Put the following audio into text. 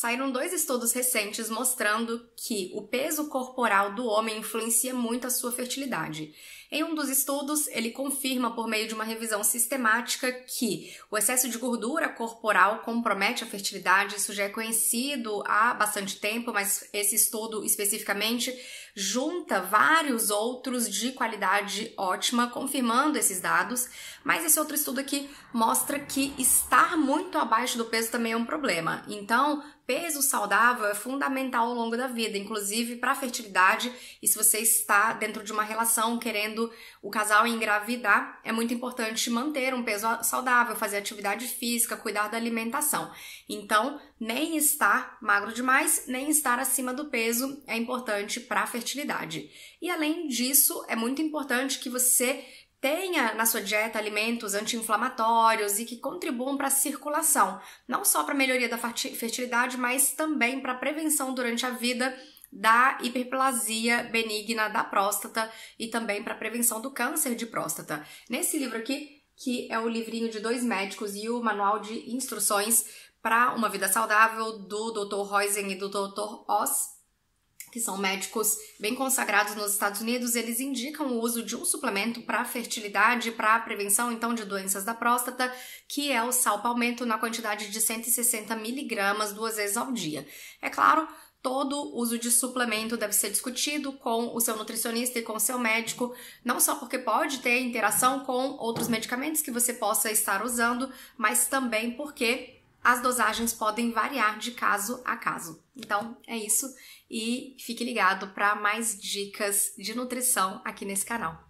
Saíram dois estudos recentes mostrando que o peso corporal do homem influencia muito a sua fertilidade. Em um dos estudos, ele confirma por meio de uma revisão sistemática que o excesso de gordura corporal compromete a fertilidade. Isso já é conhecido há bastante tempo, mas esse estudo especificamente junta vários outros de qualidade ótima, confirmando esses dados. Mas esse outro estudo aqui mostra que estar muito abaixo do peso também é um problema. Então, peso saudável é fundamental ao longo da vida, inclusive para a fertilidade. E se você está dentro de uma relação querendo o casal engravidar, é muito importante manter um peso saudável, fazer atividade física, cuidar da alimentação. Então, nem estar magro demais, nem estar acima do peso é importante para a fertilidade. E além disso, é muito importante que você tenha na sua dieta alimentos anti-inflamatórios e que contribuam para a circulação, não só para a melhoria da fertilidade, mas também para a prevenção durante a vida da hiperplasia benigna da próstata e também para a prevenção do câncer de próstata. Nesse livro aqui, que é o livrinho de dois médicos e o manual de instruções para uma vida saudável do Dr. Roisen e do Dr. Oss, que são médicos bem consagrados nos Estados Unidos, eles indicam o uso de um suplemento para fertilidade, para a prevenção então de doenças da próstata, que é o salpalmento na quantidade de 160 miligramas duas vezes ao dia. É claro, todo uso de suplemento deve ser discutido com o seu nutricionista e com o seu médico, não só porque pode ter interação com outros medicamentos que você possa estar usando, mas também porque as dosagens podem variar de caso a caso. Então é isso e fique ligado para mais dicas de nutrição aqui nesse canal.